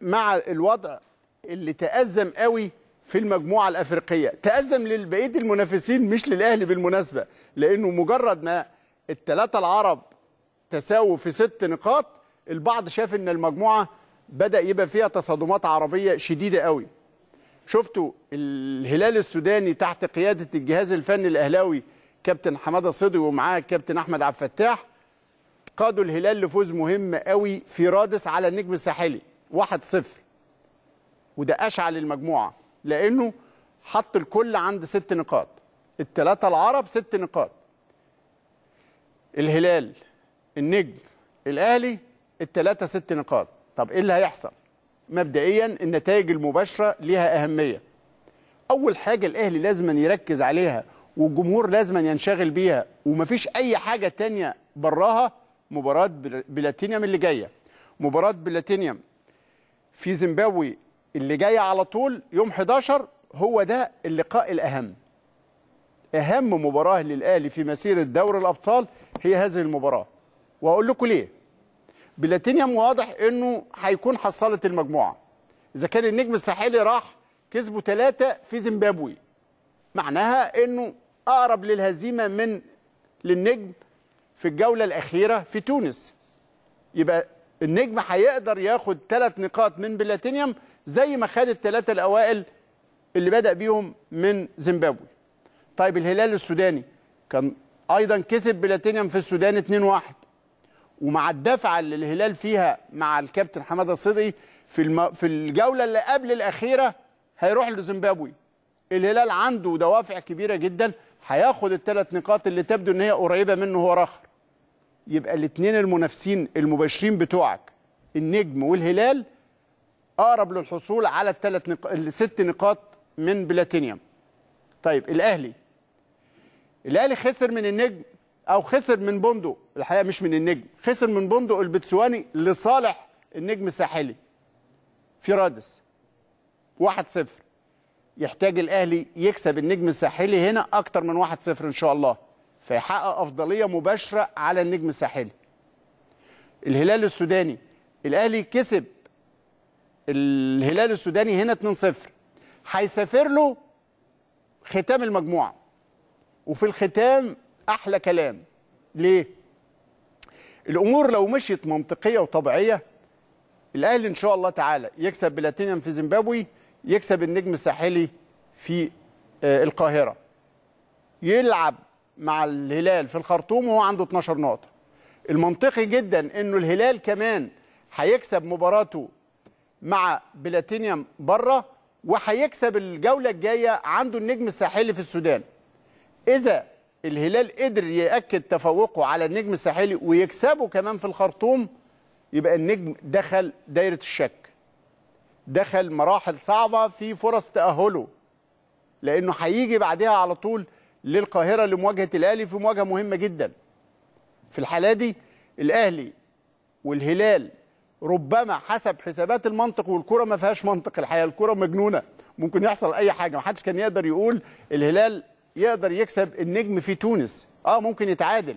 مع الوضع اللي تأزم قوي في المجموعة الأفريقية تأزم للبقية المنافسين مش للأهلي بالمناسبة لأنه مجرد ما الثلاثة العرب تساووا في ست نقاط البعض شاف ان المجموعة بدأ يبقى فيها تصادمات عربية شديدة قوي شفتوا الهلال السوداني تحت قيادة الجهاز الفني الأهلاوي كابتن حمادة صدقي ومعاه الكابتن أحمد عبد الفتاح قادوا الهلال لفوز مهم قوي في رادس على النجم الساحلي واحد صفر وده أشعل المجموعة لأنه حط الكل عند ست نقاط الثلاثة العرب ست نقاط الهلال النجم الأهلي الثلاثة ست نقاط طب إيه اللي هيحصل مبدئيا النتائج المباشرة ليها أهمية أول حاجة الأهلي لازم يركز عليها والجمهور لازم ينشغل بيها ومفيش أي حاجة تانية براها مباراة بلاتينيوم اللي جاية مباراة بلاتينيوم في زيمبابوي اللي جاي على طول يوم 11 هو ده اللقاء الأهم أهم مباراة للأهلي في مسيرة دوري الأبطال هي هذه المباراة وأقول لكم ليه بلاتينيوم واضح أنه هيكون حصلت المجموعة إذا كان النجم الساحلي راح كسبوا ثلاثة في زيمبابوي معناها أنه أقرب للهزيمة من للنجم في الجولة الأخيرة في تونس يبقى النجم هيقدر ياخد ثلاث نقاط من بلاتينيوم زي ما خد الثلاثه الاوائل اللي بدا بيهم من زيمبابوي طيب الهلال السوداني كان ايضا كسب بلاتينيوم في السودان 2-1 ومع الدفعه اللي الهلال فيها مع الكابتن حماده صدقي في الم... في الجوله اللي قبل الاخيره هيروح لزيمبابوي الهلال عنده دوافع كبيره جدا هياخد الثلاث نقاط اللي تبدو ان هي قريبه منه هو راخر يبقى الاثنين المنافسين المباشرين بتوعك النجم والهلال اقرب للحصول على الثلاث نق... الست نقاط من بلاتينيوم طيب الاهلي الاهلي خسر من النجم او خسر من بوندو الحقيقه مش من النجم خسر من بوندو البتسواني لصالح النجم الساحلي في رادس 1-0 يحتاج الاهلي يكسب النجم الساحلي هنا اكتر من 1-0 ان شاء الله فيحقق افضليه مباشره على النجم الساحلي الهلال السوداني الاهلي كسب الهلال السوداني هنا 2-0 هيسافر له ختام المجموعه وفي الختام احلى كلام ليه الامور لو مشيت منطقيه وطبيعيه الاهلي ان شاء الله تعالى يكسب بلاتينيوم في زيمبابوي يكسب النجم الساحلي في آه، القاهره يلعب مع الهلال في الخرطوم وهو عنده 12 نقطه المنطقي جدا انه الهلال كمان هيكسب مباراته مع بلاتينيوم بره وهيكسب الجوله الجايه عنده النجم الساحلي في السودان اذا الهلال قدر ياكد تفوقه على النجم الساحلي ويكسبه كمان في الخرطوم يبقى النجم دخل دايره الشك دخل مراحل صعبه في فرص تاهله لانه هيجي بعدها على طول للقاهره لمواجهه الاهلي في مواجهه مهمه جدا. في الحاله دي الاهلي والهلال ربما حسب حسابات المنطق والكره ما فيهاش منطق الحقيقه الكره مجنونه ممكن يحصل اي حاجه ما حدش كان يقدر يقول الهلال يقدر يكسب النجم في تونس اه ممكن يتعادل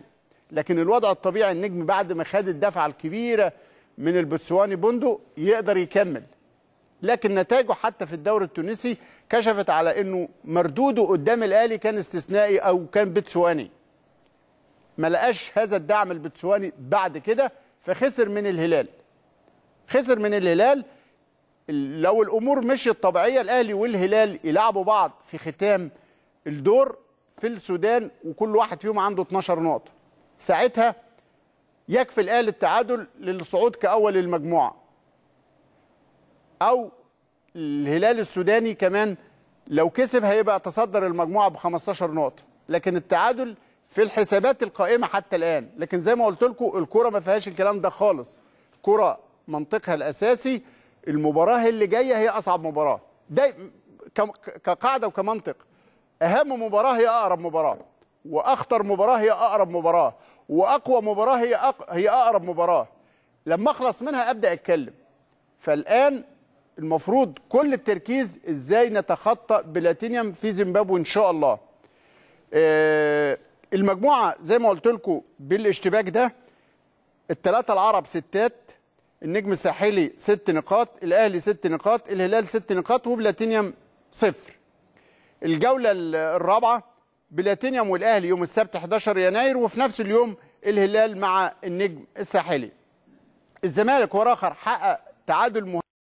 لكن الوضع الطبيعي النجم بعد ما خد الدفعه الكبيره من البتسواني بندق يقدر يكمل لكن نتائجه حتى في الدوري التونسي كشفت على انه مردوده قدام الاهلي كان استثنائي او كان بتسواني ما لقاش هذا الدعم البتسواني بعد كده فخسر من الهلال خسر من الهلال لو الامور مشيت طبيعيه الاهلي والهلال يلعبوا بعض في ختام الدور في السودان وكل واحد فيهم عنده 12 نقطه ساعتها يكفي الاهلي التعادل للصعود كاول المجموعه او الهلال السوداني كمان لو كسب هيبقى تصدر المجموعه ب 15 نقطه لكن التعادل في الحسابات القائمه حتى الان لكن زي ما قلت لكم الكوره ما فيهاش الكلام ده خالص كره منطقها الاساسي المباراه اللي جايه هي اصعب مباراه ده كقاعده وكمنطق اهم مباراه هي اقرب مباراه واخطر مباراه هي اقرب مباراه واقوى مباراه هي أق... هي اقرب مباراه لما اخلص منها ابدا اتكلم فالان المفروض كل التركيز ازاي نتخطى بلاتينيوم في زيمبابوي ان شاء الله آه، المجموعه زي ما قلت لكم بالاشتباك ده الثلاثه العرب ستات النجم الساحلي ست نقاط الاهلي ست نقاط الهلال ست نقاط وبلاتينيوم صفر الجوله الرابعه بلاتينيوم والاهلي يوم السبت 11 يناير وفي نفس اليوم الهلال مع النجم الساحلي الزمالك وراخر حقق تعادل مهم